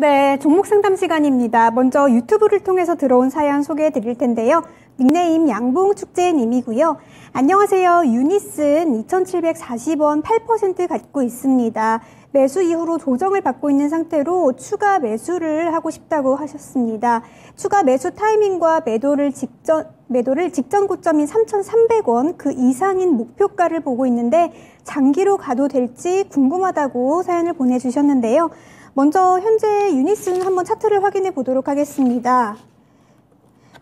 네, 종목 상담 시간입니다. 먼저 유튜브를 통해서 들어온 사연 소개해 드릴 텐데요. 닉네임 양봉축제님이고요. 안녕하세요. 유니슨 2,740원 8% 갖고 있습니다. 매수 이후로 조정을 받고 있는 상태로 추가 매수를 하고 싶다고 하셨습니다. 추가 매수 타이밍과 매도를 직전 매도를 직전 고점인 3,300원 그 이상인 목표가를 보고 있는데 장기로 가도 될지 궁금하다고 사연을 보내주셨는데요. 먼저 현재 유닛은 한번 차트를 확인해 보도록 하겠습니다.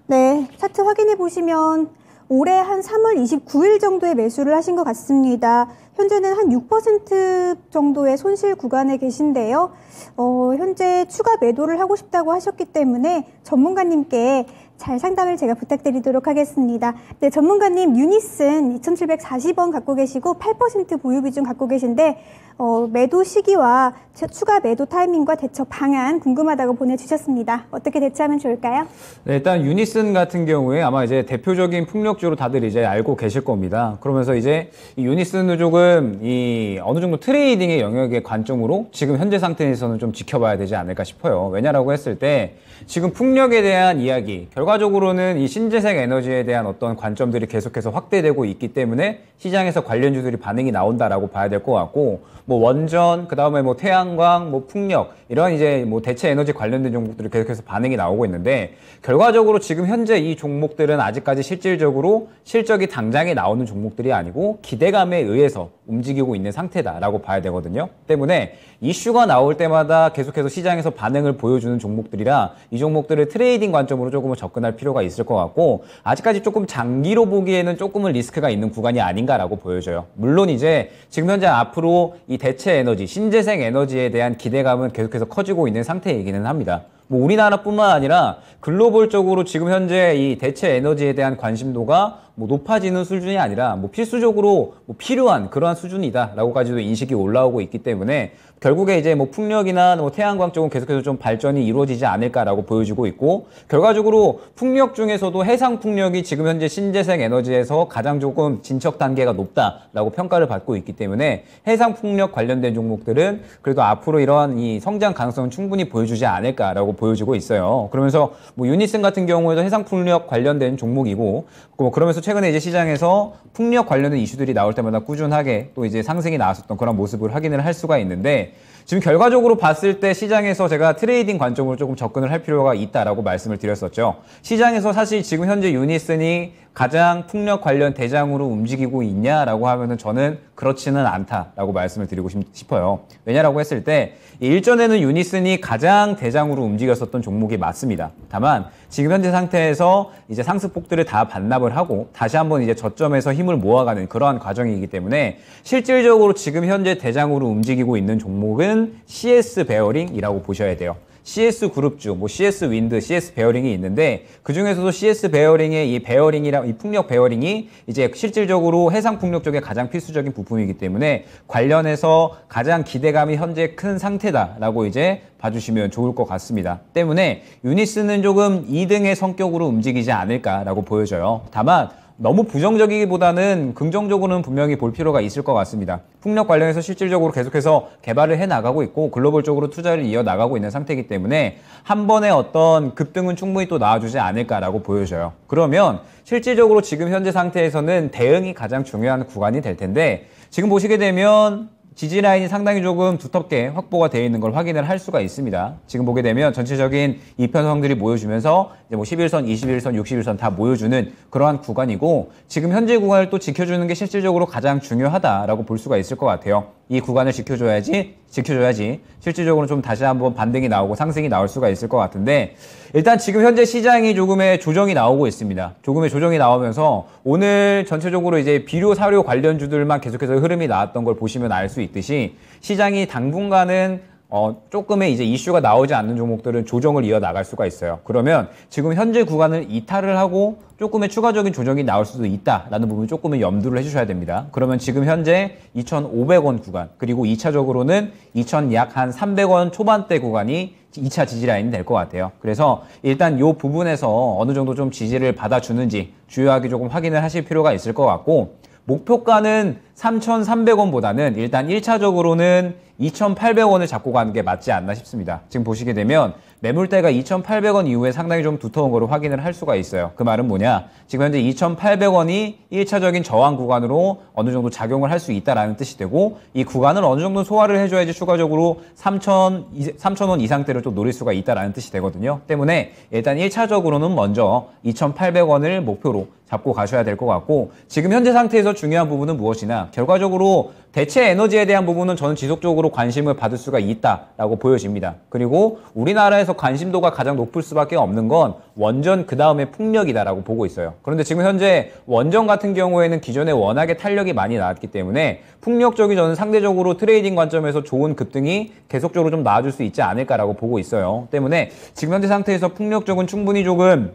네, 차트 확인해 보시면 올해 한 3월 29일 정도에 매수를 하신 것 같습니다. 현재는 한 6% 정도의 손실 구간에 계신데요. 어, 현재 추가 매도를 하고 싶다고 하셨기 때문에 전문가님께 잘 상담을 제가 부탁드리도록 하겠습니다. 네, 전문가님 유니슨 2,740원 갖고 계시고 8% 보유 비중 갖고 계신데 어, 매도 시기와 추가 매도 타이밍과 대처 방안 궁금하다고 보내주셨습니다. 어떻게 대처하면 좋을까요? 네, 일단 유니슨 같은 경우에 아마 이제 대표적인 풍력주로 다들 이제 알고 계실 겁니다. 그러면서 이제 유니슨 누족은 조금 이 어느 정도 트레이딩의 영역의 관점으로 지금 현재 상태에서는 좀 지켜봐야 되지 않을까 싶어요. 왜냐라고 했을 때 지금 풍력에 대한 이야기, 결과적으로는 이 신재생 에너지에 대한 어떤 관점들이 계속해서 확대되고 있기 때문에 시장에서 관련주들이 반응이 나온다라고 봐야 될 것 같고 뭐 원전, 그다음에 뭐 태양광, 뭐 풍력 이런 이제 뭐 대체 에너지 관련된 종목들이 계속해서 반응이 나오고 있는데 결과적으로 지금 현재 이 종목들은 아직까지 실질적으로 실적이 당장에 나오는 종목들이 아니고 기대감에 의해서 움직이고 있는 상태다라고 봐야 되거든요. 때문에 이슈가 나올 때마다 계속해서 시장에서 반응을 보여주는 종목들이라 이 종목들을 트레이딩 관점으로 조금은 접근할 필요가 있을 것 같고 아직까지 조금 장기로 보기에는 조금은 리스크가 있는 구간이 아닌가라고 보여져요. 물론 이제 지금 현재 앞으로 이 대체 에너지, 신재생 에너지에 대한 기대감은 계속해서 커지고 있는 상태이기는 합니다. 뭐 우리나라뿐만 아니라 글로벌적으로 지금 현재 이 대체 에너지에 대한 관심도가 뭐 높아지는 수준이 아니라 뭐 필수적으로 뭐 필요한 그러한 수준이다라고까지도 인식이 올라오고 있기 때문에 결국에 이제 뭐 풍력이나 뭐 태양광 쪽은 계속해서 좀 발전이 이루어지지 않을까라고 보여지고 있고 결과적으로 풍력 중에서도 해상 풍력이 지금 현재 신재생 에너지에서 가장 조금 진척 단계가 높다라고 평가를 받고 있기 때문에 해상 풍력 관련된 종목들은 그래도 앞으로 이러한 이 성장 가능성은 충분히 보여주지 않을까라고 보여지고 있어요. 그러면서 뭐 유니슨 같은 경우에도 해상 풍력 관련된 종목이고 뭐 그러면서 최근에 이제 시장에서 풍력 관련된 이슈들이 나올 때마다 꾸준하게 또 이제 상승이 나왔었던 그런 모습을 확인을 할 수가 있는데 지금 결과적으로 봤을 때 시장에서 제가 트레이딩 관점으로 조금 접근을 할 필요가 있다라고 말씀을 드렸었죠. 시장에서 사실 지금 현재 유니슨이 가장 풍력 관련 대장으로 움직이고 있냐라고 하면은 저는 그렇지는 않다라고 말씀을 드리고 싶어요. 왜냐라고 했을 때 일전에는 유니슨이 가장 대장으로 움직였었던 종목이 맞습니다. 다만 지금 현재 상태에서 이제 상승폭들을 다 반납을 하고 다시 한번 이제 저점에서 힘을 모아가는 그러한 과정이기 때문에 실질적으로 지금 현재 대장으로 움직이고 있는 종목은 CS 베어링이라고 보셔야 돼요. CS 그룹 중뭐 CS 윈드, CS 베어링이 있는데 그 중에서도 CS 베어링의 이 베어링이랑 이 풍력 베어링이 이제 실질적으로 해상 풍력 쪽에 가장 필수적인 부품이기 때문에 관련해서 가장 기대감이 현재 큰 상태다라고 이제 봐주시면 좋을 것 같습니다. 때문에 유니스는 조금 2등의 성격으로 움직이지 않을까라고 보여져요. 다만 너무 부정적이기보다는 긍정적으로는 분명히 볼 필요가 있을 것 같습니다. 풍력 관련해서 실질적으로 계속해서 개발을 해 나가고 있고 글로벌적으로 투자를 이어 나가고 있는 상태이기 때문에 한 번의 어떤 급등은 충분히 또 나와주지 않을까라고 보여져요. 그러면 실질적으로 지금 현재 상태에서는 대응이 가장 중요한 구간이 될 텐데 지금 보시게 되면 지지 라인이 상당히 조금 두텁게 확보가 되어 있는 걸 확인을 할 수가 있습니다. 지금 보게 되면 전체적인 이편성들이 모여주면서 이제 뭐 11선, 21선, 61선 다 모여주는 그러한 구간이고 지금 현재 구간을 또 지켜주는 게 실질적으로 가장 중요하다라고 볼 수가 있을 것 같아요. 이 구간을 지켜줘야지, 지켜줘야지 실질적으로 좀 다시 한번 반등이 나오고 상승이 나올 수가 있을 것 같은데 일단 지금 현재 시장이 조금의 조정이 나오고 있습니다. 조금의 조정이 나오면서 오늘 전체적으로 이제 비료 사료 관련주들만 계속해서 흐름이 나왔던 걸 보시면 알 수 있듯이 시장이 당분간은 어, 조금의 이제 이슈가 나오지 않는 종목들은 조정을 이어 나갈 수가 있어요. 그러면 지금 현재 구간을 이탈을 하고 조금의 추가적인 조정이 나올 수도 있다라는 부분 을 조금은 염두를 해주셔야 됩니다. 그러면 지금 현재 2,500원 구간 그리고 2차적으로는 2,000약한 300원 초반대 구간이 2차 지지라인이 될 것 같아요. 그래서 일단 이 부분에서 어느 정도 좀 지지를 받아주는지 주요하게 조금 확인을 하실 필요가 있을 것 같고 목표가는 3,300원보다는 일단 1차적으로는 2,800원을 잡고 가는 게 맞지 않나 싶습니다. 지금 보시게 되면 매물대가 2,800원 이후에 상당히 좀 두터운 거로 확인을 할 수가 있어요. 그 말은 뭐냐? 지금 현재 2,800원이 1차적인 저항 구간으로 어느 정도 작용을 할 수 있다라는 뜻이 되고 이 구간을 어느 정도 소화를 해줘야지 추가적으로 3,000, 3,000원 이상대를 또 노릴 수가 있다라는 뜻이 되거든요. 때문에 일단 1차적으로는 먼저 2,800원을 목표로 잡고 가셔야 될 것 같고 지금 현재 상태에서 중요한 부분은 무엇이나 결과적으로 대체 에너지에 대한 부분은 저는 지속적으로 관심을 받을 수가 있다라고 보여집니다. 그리고 우리나라에서 관심도가 가장 높을 수밖에 없는 건 원전 그 다음에 풍력이다라고 보고 있어요. 그런데 지금 현재 원전 같은 경우에는 기존에 워낙에 탄력이 많이 나왔기 때문에 풍력 적이 저는 상대적으로 트레이딩 관점에서 좋은 급등이 계속적으로 좀나아질수 있지 않을까라고 보고 있어요. 때문에 지금 현재 상태에서 풍력 적은 충분히 조금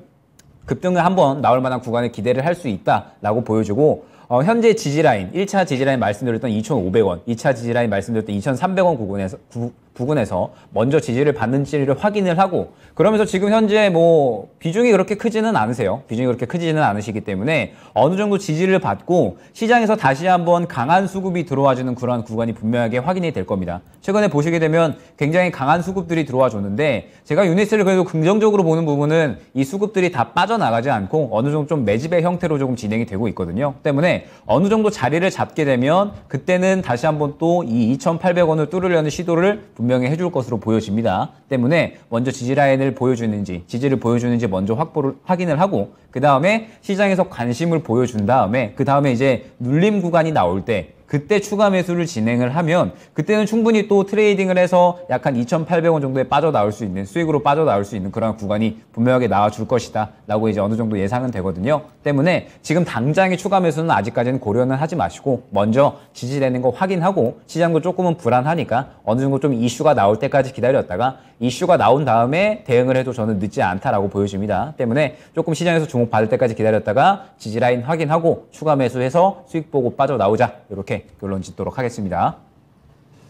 급등을 한번 나올 만한 구간에 기대를 할 수 있다라고 보여주고 어, 현재 지지라인, 1차 지지라인 말씀드렸던 2,500원, 2차 지지라인 말씀드렸던 2,300원 구간에서, 구, 부근에서 먼저 지지를 받는지를 확인을 하고 그러면서 지금 현재 뭐 비중이 그렇게 크지는 않으세요. 비중이 그렇게 크지는 않으시기 때문에 어느 정도 지지를 받고 시장에서 다시 한번 강한 수급이 들어와주는 그러한 구간이 분명하게 확인이 될 겁니다. 최근에 보시게 되면 굉장히 강한 수급들이 들어와 줬는데 제가 유니스를 그래도 긍정적으로 보는 부분은 이 수급들이 다 빠져나가지 않고 어느 정도 좀 매집의 형태로 조금 진행이 되고 있거든요. 때문에 어느 정도 자리를 잡게 되면 그때는 다시 한번 또 이 2,800원을 뚫으려는 시도를 분명히 해줄 것으로 보여집니다. 때문에 먼저 지지라인을 보여주는지 지지를 보여주는지 먼저 확보를 확인을 하고 그 다음에 시장에서 관심을 보여준 다음에 그 다음에 이제 눌림 구간이 나올 때 그때 추가 매수를 진행을 하면 그때는 충분히 또 트레이딩을 해서 약 한 2,800원 정도에 빠져나올 수 있는 수익으로 빠져나올 수 있는 그런 구간이 분명하게 나와줄 것이다 라고 이제 어느 정도 예상은 되거든요. 때문에 지금 당장의 추가 매수는 아직까지는 고려는 하지 마시고 먼저 지지되는 거 확인하고 시장도 조금은 불안하니까 어느 정도 좀 이슈가 나올 때까지 기다렸다가 이슈가 나온 다음에 대응을 해도 저는 늦지 않다라고 보여집니다. 때문에 조금 시장에서 주목받을 때까지 기다렸다가 지지라인 확인하고 추가 매수해서 수익 보고 빠져나오자 이렇게 결론 짓도록 하겠습니다.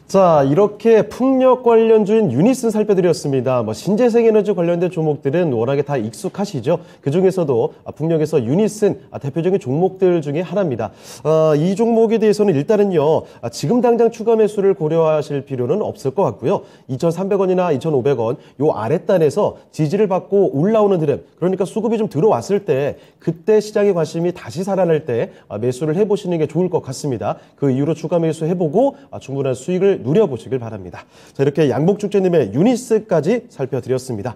자, 이렇게 풍력 관련주인 유닛은 살펴드렸습니다. 뭐 신재생 에너지 관련된 종목들은 워낙에 다 익숙하시죠. 그 중에서도 풍력에서 유닛은 대표적인 종목들 중에 하나입니다. 어, 이 종목에 대해서는 일단은요, 지금 당장 추가 매수를 고려하실 필요는 없을 것 같고요. 2,300원이나 2,500원 요 아랫단에서 지지를 받고 올라오는 흐름, 그러니까 수급이 좀 들어왔을 때 그때 시장의 관심이 다시 살아날 때 매수를 해보시는 게 좋을 것 같습니다. 그 이후로 추가 매수 해보고 충분한 수익을 누려보시길 바랍니다. 자, 이렇게 양복축제님의 유니스까지 살펴드렸습니다.